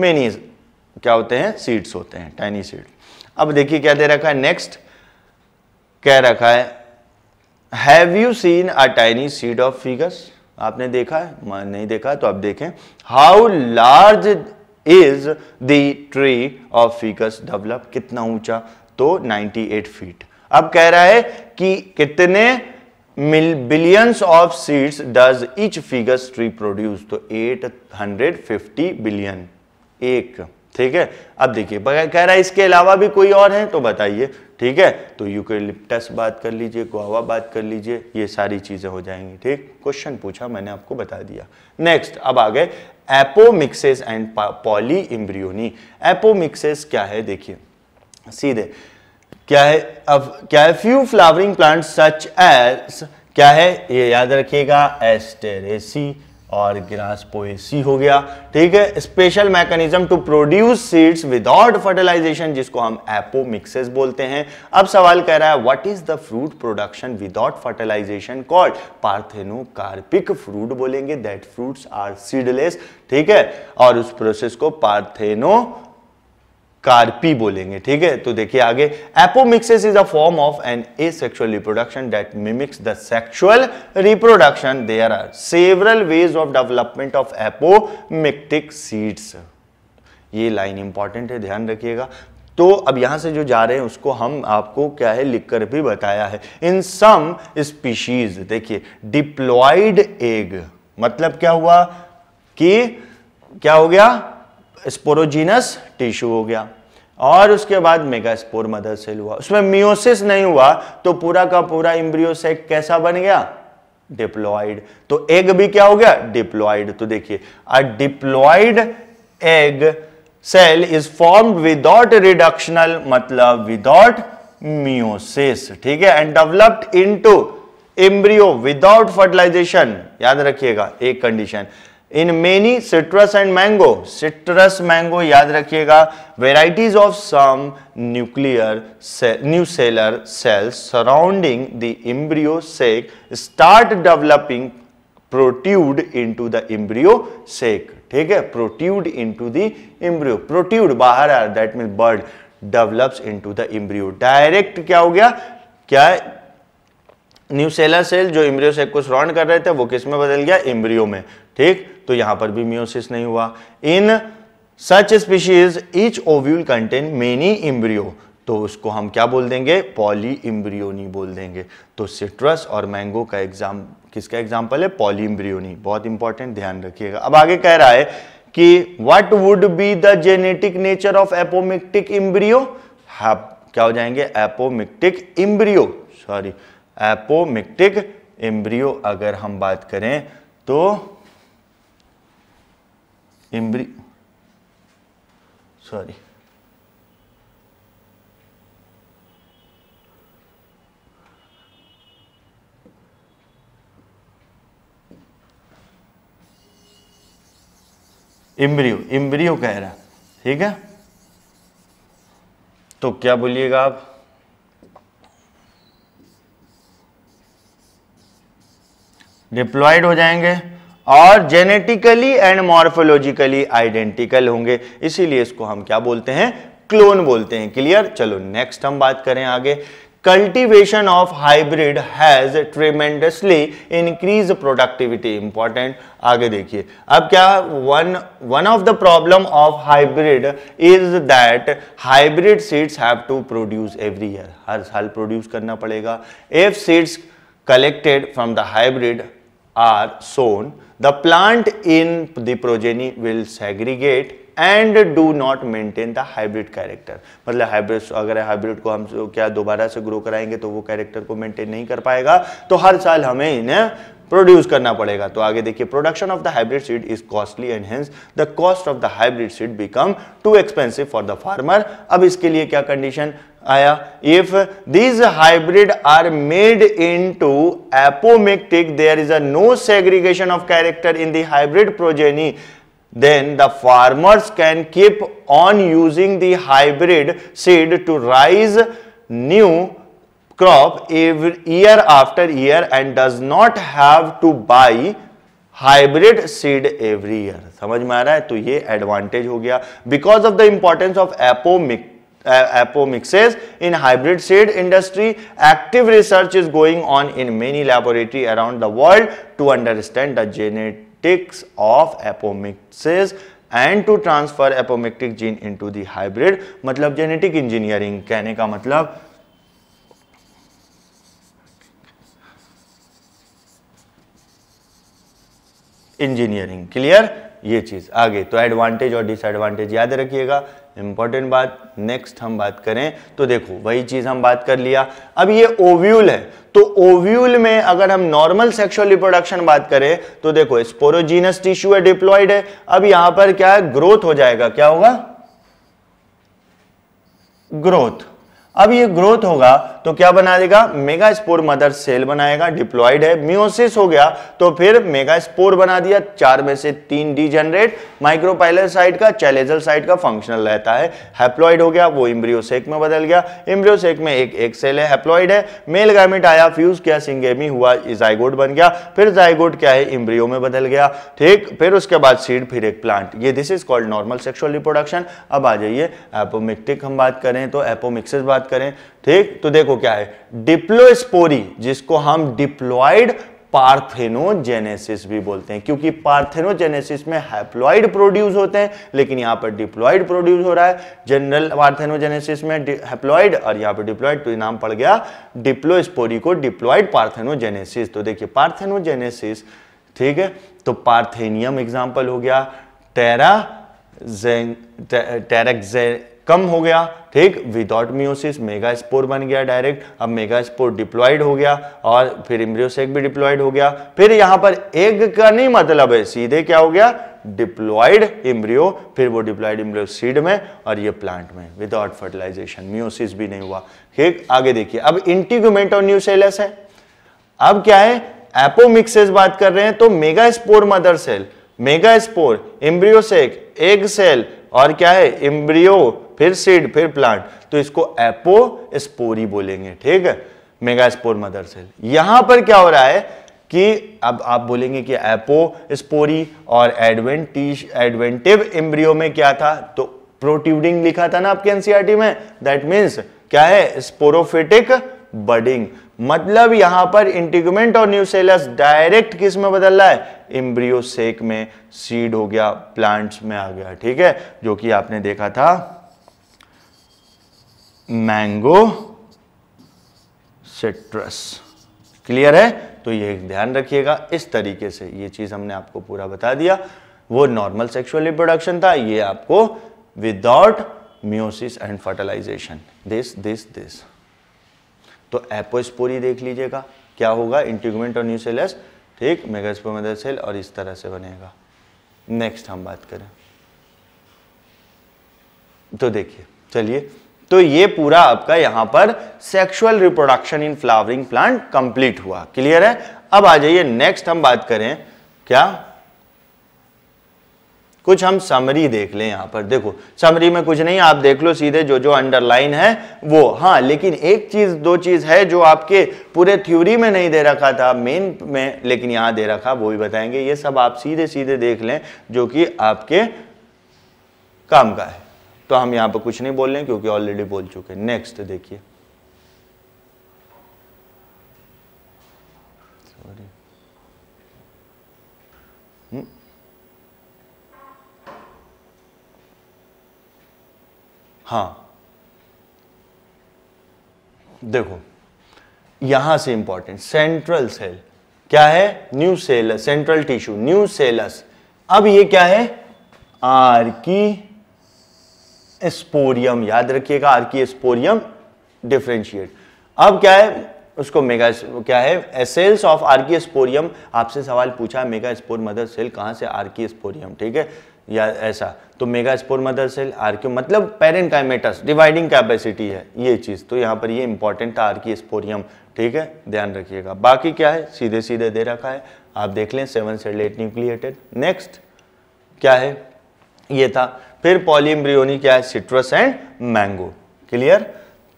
मेनी क्या होते हैं सीड्स होते हैं टाइनी सीड अब देखिए क्या दे रखा है नेक्स्ट कह रखा है have you seen a tiny seed of ficus आपने देखा है नहीं देखा तो आप देखें how large is the tree of ficus develop कितना ऊंचा तो 98 फीट अब कह रहा है कि कितने billions of seeds does each ficus tree produce तो 850 बिलियन एक ठीक है अब देखिए कह रहा है इसके अलावा भी कोई और है तो बताइए ठीक है तो यूकेलिप्टस बात कर लीजिए गोवा बात कर लीजिए ये सारी चीज़ें हो जाएंगी ठीक क्वेश्चन पूछा मैंने आपको बता दिया नेक्स्ट अब आ गए एपोमिक्सेस एंड पॉली इम्ब्रियोनी एपोमिक्सेस क्या है देखिए सीधे क्या है अब क्या है few flowering plant such as क्या है ये याद रखिएगा एस्टेरेसी और ग्रास पोएसी हो गया ठीक है special mechanism to produce seeds without fertilization जिसको हम एपो मिक्सेस बोलते हैं अब सवाल कह रहा है what is the fruit production without fertilization called parthenocarpic fruit बोलेंगे दैट फ्रूट्स आर सीडलेस ठीक है और उस प्रोसेस को पार्थेनो कार्पी बोलेंगे ठीक है तो देखिए आगे apomixis is a form of an asexual reproduction that mimics the sexual reproduction there are several ways of development of apomictic seeds ये लाइन इंपॉर्टेंट है ध्यान रखिएगा तो अब यहां से जो जा रहे हैं उसको हम आपको क्या है लिखकर भी बताया है इन सम स्पीशीज देखिए डिप्लॉइड एग मतलब क्या हुआ कि क्या हो गया स्पोरोजीनस टिश्यू हो गया और उसके बाद मेगास्पोर मदर सेल हुआ उसमें मियोसिस नहीं हुआ तो पूरा का पूरा इम्ब्रियो सेक कैसा बन गया डिप्लॉइड तो एग भी क्या हो गया डिप्लॉइड तो देखिए a diploid egg cell is form without reductional मतलब विदाउट मियोसिस ठीक है and developed into embryo without fertilization याद रखिएगा एक condition in many citrus and mango citrus mango याद रखिएगा varieties of some nuclear nucellar cells surrounding the embryo sac start developing protrude into the embryo sac ठीक है protrude into the embryo protrude बाहर आ that mean bud develops into the embryo direct क्या हो गया क्या न्यू सेलर सेल जो इम्ब्रियो सेक को सराउंड कर रहे थे वो किस में बदल गया इम्ब्रियो में ठीक तो यहां पर भी मियोसिस नहीं हुआ in such species each ovule contain many embryo तो उसको हम क्या बोल देंगे पॉली इम्ब्रियोनी बोल देंगे तो सिट्रस और मैंगो का एग्जाम किसका एग्जाम्पल है पॉली इम्ब्रियोनी बहुत इंपॉर्टेंट ध्यान रखिएगा अब आगे कह रहा है कि what would be the genetic nature of apomictic embryo क्या हो जाएंगे apomictic embryo sorry apomictic embryo अगर हम बात करें तो इम्ब्री सॉरी इम्ब्रियो इम्ब्रियो कह रहा ठीक है तो क्या बोलिएगा आप डिप्लॉयड हो जाएंगे और जेनेटिकली एंड मॉर्फोलॉजिकली आइडेंटिकल होंगे इसीलिए इसको हम क्या बोलते हैं क्लोन बोलते हैं क्लियर चलो नेक्स्ट हम बात करें आगे cultivation of hybrid has tremendously increase productivity important आगे देखिए अब क्या one one of the problem of hybrid is that hybrid seeds have to produce every year हर साल प्रोड्यूस करना पड़ेगा if seeds collected from the hybrid are sown the plant in the progeny will segregate and do not maintain the hybrid character मतलब हाइब्रिड अगर हाइब्रिड को हम क्या दोबारा से ग्रो कराएंगे तो वो कैरेक्टर को मेंटेन नहीं कर पाएगा तो हर साल हमें इन्हें प्रोड्यूस करना पड़ेगा तो आगे देखिए production of the hybrid seed is costly and hence the cost of the hybrid seed become too expensive for the farmer अब इसके लिए क्या कंडीशन आया if these hybrid are made into apomictic there is a no segregation of character in the hybrid progeny then the farmers can keep on using the hybrid seed to raise new crop every year after year and does not have to buy hybrid seed every year. समझ में आ रहा है तो ये एडवांटेज हो गया because of the importance of apomic apomixis in hybrid seed industry active research is going on in many laboratory around the world to understand the genet genetics of apomixes and to transfer apomictic gene into the hybrid मतलब जेनेटिक इंजीनियरिंग कहने का मतलब इंजीनियरिंग क्लियर ये चीज आगे तो एडवांटेज और डिसएडवांटेज याद रखिएगा इंपॉर्टेंट बात नेक्स्ट हम बात करें तो देखो वही चीज हम बात कर लिया अब ये ओव्यूल है तो ओव्यूल में अगर हम नॉर्मल सेक्सुअल रिप्रोडक्शन बात करें तो देखो स्पोरोजीनस टिश्यू है डिप्लॉइड है अब यहां पर क्या है ग्रोथ हो जाएगा क्या होगा ग्रोथ अब ये ग्रोथ होगा तो क्या बना देगा मेगा स्पोर मदर सेल बनाएगा डिप्लॉइड है म्योसिस हो गया तो फिर मेगा स्पोर बना दिया चार में से तीन डी जनरेट माइक्रोपाइलर साइड का चैलेजल साइड का फंक्शनल रहता है हैप्लॉइड हो गया वो इम्ब्रियोसेक में बदल गया इम्ब्रियोसेक में एक एक सेल है हैप्लॉइड है मेल गैमेट आया फ्यूज किया सिंगेमी हुआ जाइगोड बन गया फिर जाइगोड क्या है इम्ब्रियो में बदल गया ठीक फिर उसके बाद सीड फिर एक प्लांट ये this is called normal sexual reproduction अब आ जाइए एपोमिक्टिक हम बात करें तो एपोमिक्सिस बात करें ठीक तो देखो क्या है डिप्लोस्पोरी जिसको हम डिप्लॉइड पार्थेनोजेनेसिस भी बोलते हैं क्योंकि पार्थेनोजेनेसिस में हैप्लॉइड प्रोड्यूस होते हैं लेकिन यहां पर डिप्लॉइड प्रोड्यूस हो रहा है जनरल पार्थेनोजेनेसिस में हैप्लॉइड और यहां पर डिप्लॉइड तो नाम पड़ गया डिप्लोस्पोरी को डिप्लॉइड पार्थेनोजेनेसिस तो देखिए पार्थेनोजेनेसिस ठीक है तो पार्थेनियम एग्जाम्पल हो गया टेरा टेरेक्जे कम हो गया ठीक विदाउट मियोसिस मेगा स्पोर बन गया डायरेक्ट अब मेगा स्पोर डिप्लॉयड हो गया और फिर इम्ब्रियोसेक भी डिप्लॉयड हो गया फिर यहां पर एग का नहीं मतलब है सीधे क्या हो गया डिप्लॉयड इम्ब्रियो फिर वो डिप्लॉयड इम्ब्रियो सीड में और ये प्लांट में विदाउट फर्टिलाइजेशन मियोसिस भी नहीं हुआ ठीक आगे देखिए अब इंटीग्यूमेंट और न्यूसेलस है अब क्या है एपोमिक्सेस बात कर रहे हैं तो megaspore mother cell megaspore embryo sac egg cell और क्या है इम्ब्रियो फिर सीड फिर प्लांट तो इसको एपोस्पोरी बोलेंगे ठीक है मेगास्पोर मदर सेल यहां पर क्या हो रहा है कि अब आप बोलेंगे कि एपोस्पोरी और एडवेंटिश एडवेंटिव एम्ब्रियो में क्या था तो प्रोट्यूडिंग लिखा था ना आपके एनसीआरटी e में दैट मीन्स क्या है स्पोरोफिटिक बडिंग मतलब यहां पर इंटीगमेंट और न्यूसेलस डायरेक्ट किस में बदल रहा है इम्ब्रियो सेक में सीड हो गया प्लांट्स में आ गया ठीक है जो कि आपने देखा था मैंगो सिट्रस क्लियर है तो ये ध्यान रखिएगा इस तरीके से ये चीज़ हमने आपको पूरा बता दिया वो नॉर्मल सेक्सुअल रिप्रोडक्शन था ये आपको without meiosis and fertilisation this this this तो एपोस्पोरी देख लीजिएगा क्या होगा इंटीगमेंट और न्यूसेलस ठीक मेगास्पोमेदर सेल और इस तरह से बनेगा नेक्स्ट हम बात करें तो देखिए चलिए तो ये पूरा आपका यहां पर sexual reproduction in flowering plant complete हुआ क्लियर है अब आ जाइए नेक्स्ट हम बात करें क्या कुछ हम समरी देख लें यहां पर देखो समरी में कुछ नहीं आप देख लो सीधे जो जो अंडरलाइन है वो हाँ लेकिन एक चीज दो चीज है जो आपके पूरे थ्योरी में नहीं दे रखा था मेन में लेकिन यहां दे रखा वो भी बताएंगे ये सब आप सीधे सीधे देख लें जो कि आपके काम का है तो हम यहां पर कुछ नहीं बोल रहे क्योंकि ऑलरेडी बोल चुके हैं नेक्स्ट देखिए सॉरी हम्म। हाँ देखो यहां से इंपॉर्टेंट सेंट्रल सेल क्या है nucellus central tissue nucellus अब ये क्या है आर की स्पोरियम याद रखिएगा आर्की स्पोरियम डिफ्रेंशिएट अब क्या है उसको मेगा क्या है सेल्स ऑफ आर्की स्पोरियम आपसे सवाल पूछा मेगा स्पोर मदर सेल कहाँ से आर्की स्पोरियम ठीक है या ऐसा तो मेगा स्पोर मदर सेल आर्क्यू मतलब पेरेंट काइमेटस डिवाइडिंग कैपेसिटी है ये चीज़ तो यहाँ पर ये इंपॉर्टेंट था आर्की स्पोरियम ठीक है ध्यान रखिएगा बाकी क्या है सीधे सीधे दे रखा है आप देख लें seven cell eight nucleated next क्या है ये था फिर पॉलीम्ब्रियोनी क्या है सिट्रस एंड मैंगो क्लियर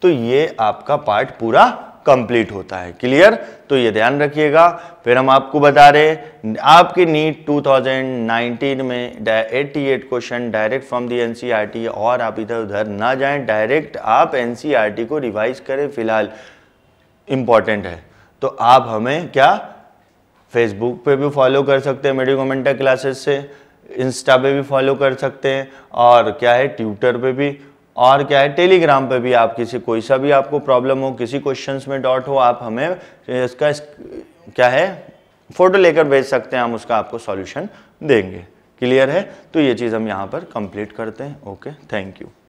तो ये आपका पार्ट पूरा कंप्लीट होता है क्लियर तो ये ध्यान रखिएगा फिर हम आपको बता रहे आपके नीट 2019 में 88 question direct from the NCERT और आप इधर उधर ना जाएं डायरेक्ट आप एनसीईआरटी e को रिवाइज करें फिलहाल इंपॉर्टेंट है तो आप हमें क्या फेसबुक पे भी फॉलो कर सकते हैं मेडिकोमेंटा क्लासेस से इंस्टा पे भी फॉलो कर सकते हैं और क्या है ट्विटर पे भी और क्या है टेलीग्राम पे भी आप किसी कोई सा भी आपको प्रॉब्लम हो किसी क्वेश्चंस में डॉट हो आप हमें इसका इस, क्या है फ़ोटो लेकर भेज सकते हैं हम उसका आपको सॉल्यूशन देंगे क्लियर है तो ये चीज़ हम यहाँ पर कंप्लीट करते हैं ओके थैंक यू